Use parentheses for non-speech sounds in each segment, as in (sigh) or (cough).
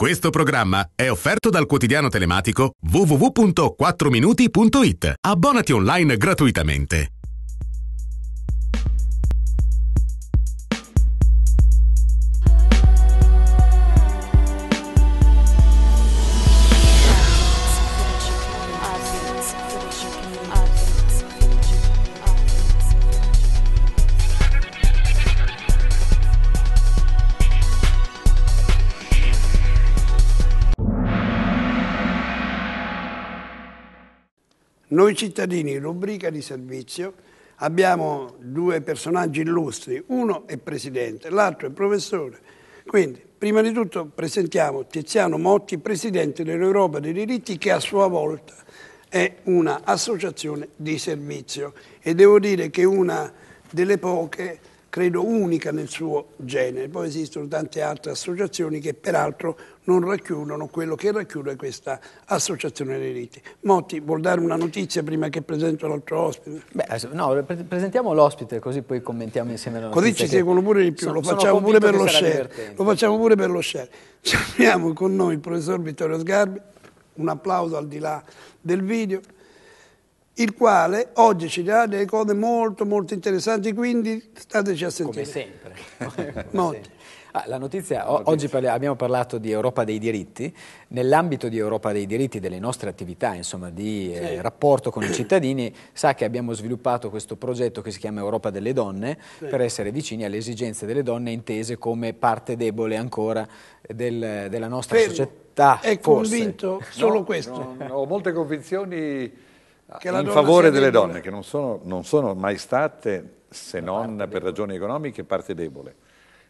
Questo programma è offerto dal quotidiano telematico www.4minuti.it. Abbonati online gratuitamente. Noi cittadini, rubrica di servizio, abbiamo due personaggi illustri, uno è presidente, l'altro è professore. Quindi, prima di tutto presentiamo Tiziano Motti, presidente dell'Europa dei diritti, che a sua volta è un'associazione di servizio e devo dire che è una delle poche credo unica nel suo genere. Poi esistono tante altre associazioni che peraltro non racchiudono quello che racchiude questa associazione dei riti. Motti, vuol dare una notizia prima che presento l'altro ospite? Beh, no, pre- presentiamo l'ospite così poi commentiamo insieme la notizia. Così ci seguono pure di più, sono, lo, facciamo pure lo, share, lo facciamo pure per lo share. Ci abbiamo con noi il professor Vittorio Sgarbi, un applauso al di là del video il quale oggi ci dirà delle cose molto molto interessanti, quindi stateci a sentire. (laughs) Come sempre. Come Ah, la notizia, la oggi parla, abbiamo parlato di Europa dei diritti, nell'ambito di Europa dei diritti, delle nostre attività, insomma, di eh, sì. rapporto con i cittadini, sa che abbiamo sviluppato questo progetto che si chiama Europa delle donne, sì. per essere vicini alle esigenze delle donne intese come parte debole ancora del, della nostra Fermo. società. È forse. convinto solo no, questo. No, ho molte convinzioni in favore delle debole. donne, che non sono, non sono, mai state, se non per debole. ragioni economiche, parte debole,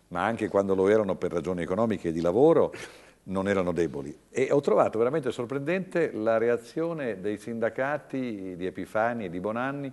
ma anche quando lo erano per ragioni economiche e di lavoro, non erano deboli. E ho trovato veramente sorprendente la reazione dei sindacati di Epifani e di Bonanni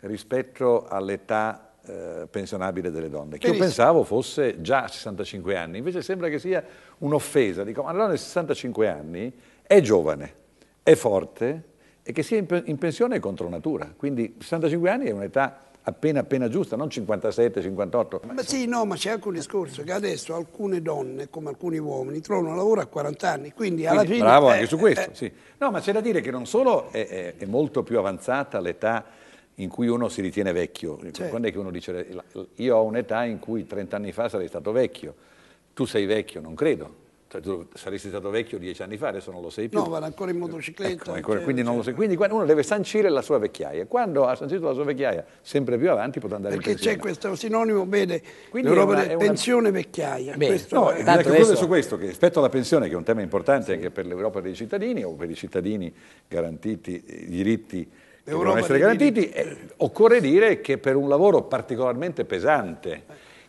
rispetto all'età eh, pensionabile delle donne, che io pensavo fosse già 65 anni, invece sembra che sia un'offesa, dico ma la donna di 65 anni è giovane, è forte, e che sia in pensione contro natura. Quindi 65 anni è un'età appena appena giusta, non 57, 58. Ma sì, no, ma c'è anche un discorso che adesso alcune donne, come alcuni uomini, trovano lavoro a 40 anni, quindi alla quindi, fine... Bravo anche eh, su questo, eh, sì. No, ma c'è da dire che non solo è, è, è molto più avanzata l'età in cui uno si ritiene vecchio. Certo. Quando è che uno dice io ho un'età in cui 30 anni fa sarei stato vecchio, tu sei vecchio, non credo. Cioè, saresti stato vecchio dieci anni fa, adesso non lo sei più. No, vado ancora in motocicletta. Ecco, ancora, quindi, so. quindi uno deve sancire la sua vecchiaia. Quando ha sancito la sua vecchiaia, sempre più avanti potrà andare Perché in pensione. Perché c'è questo sinonimo, bene, l'Europa una, pensione una... vecchiaia. Bene. Questo no, è tanto adesso... su questo, che rispetto alla pensione, che è un tema importante sì. anche per l'Europa dei cittadini, o per i cittadini garantiti eh, i diritti che devono essere garantiti, eh, occorre dire che per un lavoro particolarmente pesante, eh.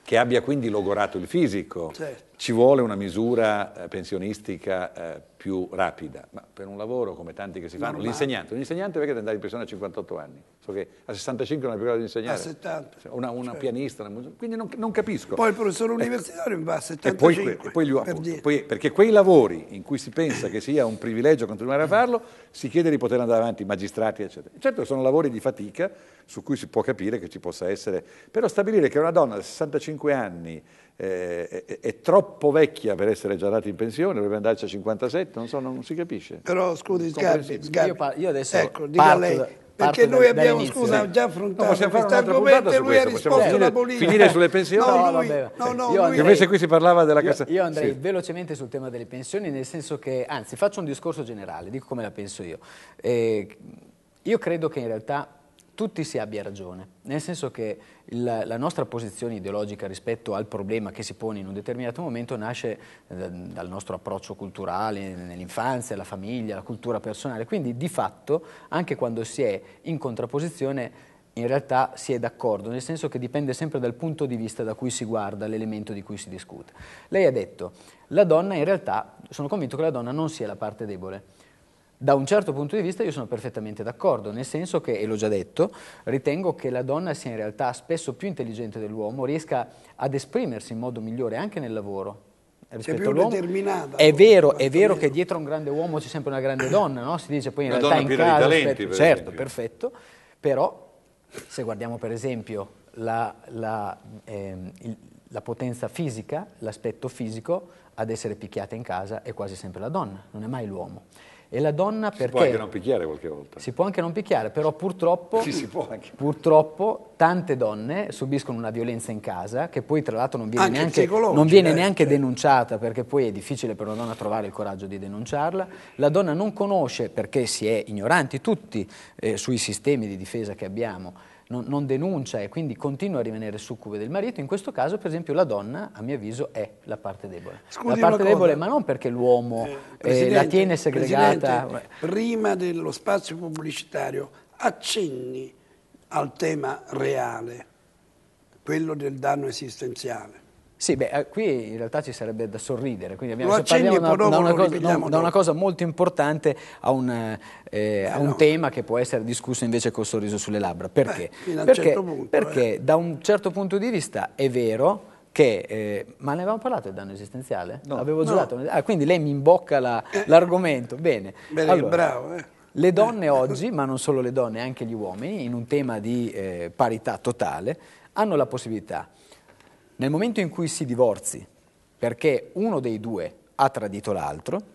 che abbia quindi logorato il fisico, certo. Ci vuole una misura eh, pensionistica eh, più rapida, ma per un lavoro come tanti che si fanno, l'insegnante, l'insegnante insegnante perché deve andare in pensione a 58 anni, so che a 65 non è più grado di insegnare, a 70, cioè, una, una cioè. pianista, una, quindi non, non, capisco. Poi il professore ecco. universitario eh, va a 75, e poi, poi, gli, appunto, poi, perché quei lavori in cui si pensa che sia un privilegio continuare a mm. farlo, si chiede di poter andare avanti magistrati, eccetera. Certo sono lavori di fatica su cui si può capire che ci possa essere, però stabilire che una donna a 65 anni eh, è, è troppo troppo vecchia per essere già andata in pensione, dovrebbe andarci a 57, non so, non si capisce. Però scusi, Sgarbi, Sgarbi. Io, io, adesso ecco, parto, lei, perché noi abbiamo, scusa, già affrontato no, questo argomento e lui ha risposto alla politica. Finire sulle pensioni? No, lui, no, no io andrei, invece qui si parlava della Cassa. io andrei sì. velocemente sul tema delle pensioni, nel senso che, anzi, faccio un discorso generale, dico come la penso io. Eh, io credo che in realtà tutti si abbia ragione, nel senso che la, la, nostra posizione ideologica rispetto al problema che si pone in un determinato momento nasce eh, dal nostro approccio culturale, nell'infanzia, la famiglia, la cultura personale, quindi di fatto anche quando si è in contrapposizione in realtà si è d'accordo, nel senso che dipende sempre dal punto di vista da cui si guarda, l'elemento di cui si discute. Lei ha detto, la donna in realtà, sono convinto che la donna non sia la parte debole, da un certo punto di vista io sono perfettamente d'accordo, nel senso che, e l'ho già detto, ritengo che la donna sia in realtà spesso più intelligente dell'uomo, riesca ad esprimersi in modo migliore anche nel lavoro. Rispetto è più all'uomo. determinata. È vero, è vero che dietro a un grande uomo c'è sempre una grande donna, no? si dice poi in una realtà in casa... Talenti, aspetta, per certo, esempio. perfetto, però se guardiamo per esempio la, la, ehm, il, la potenza fisica, l'aspetto fisico, ad essere picchiata in casa è quasi sempre la donna, non è mai l'uomo. E la donna perché... Si può anche non picchiare qualche volta. Si può anche non picchiare, però purtroppo, sì, purtroppo tante donne subiscono una violenza in casa che poi tra l'altro non viene, neanche, non viene eh, neanche cioè. denunciata perché poi è difficile per una donna trovare il coraggio di denunciarla. La donna non conosce, perché si è ignoranti tutti eh, sui sistemi di difesa che abbiamo, non, non denuncia e quindi continua a rimanere succube del marito, in questo caso per esempio la donna, a mio avviso, è la parte debole. Scusi la parte debole cosa. ma non perché l'uomo eh, eh la tiene segregata. Prima dello spazio pubblicitario accenni al tema reale, quello del danno esistenziale. Sì, beh, eh, qui in realtà ci sarebbe da sorridere, quindi abbiamo, accenni, da, da, una cosa, no, da, una cosa, molto importante a un, eh, eh, eh, a un no. tema che può essere discusso invece col sorriso sulle labbra. Perché? Beh, perché, certo punto, perché eh. da un certo punto di vista è vero che, eh, ma ne avevamo parlato del danno esistenziale? No. Avevo girato, no. ah, quindi lei mi imbocca la, l'argomento, bene. Bene, allora, bravo. Eh. Le donne (laughs) oggi, ma non solo le donne, anche gli uomini, in un tema di eh, parità totale, hanno la possibilità nel momento in cui si divorzi perché uno dei due ha tradito l'altro,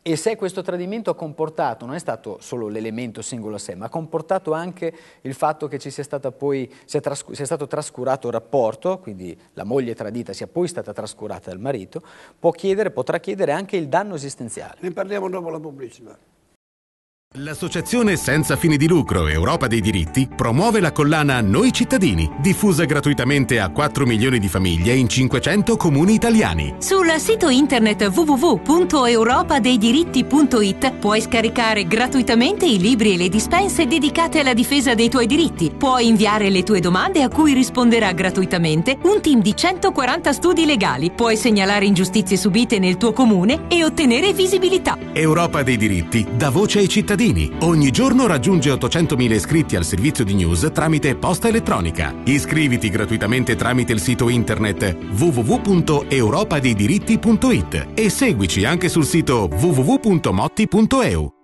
e se questo tradimento ha comportato, non è stato solo l'elemento singolo a sé, ma ha comportato anche il fatto che ci sia, poi, sia, trascu- sia stato trascurato il rapporto, quindi la moglie tradita sia poi stata trascurata dal marito, può chiedere, potrà chiedere anche il danno esistenziale. Ne parliamo dopo la pubblicità. L'associazione senza fini di lucro Europa dei diritti promuove la collana Noi cittadini, diffusa gratuitamente a 4 milioni di famiglie in 500 comuni italiani. Sul sito internet www.europadeiDiritti.it puoi scaricare gratuitamente i libri e le dispense dedicate alla difesa dei tuoi diritti. Puoi inviare le tue domande a cui risponderà gratuitamente un team di 140 studi legali. Puoi segnalare ingiustizie subite nel tuo comune e ottenere visibilità. Europa dei diritti dà voce ai cittadini cittadini. Ogni giorno raggiunge 800.000 iscritti al servizio di news tramite posta elettronica. Iscriviti gratuitamente tramite il sito internet www.europadidiritti.it e seguici anche sul sito www.motti.eu.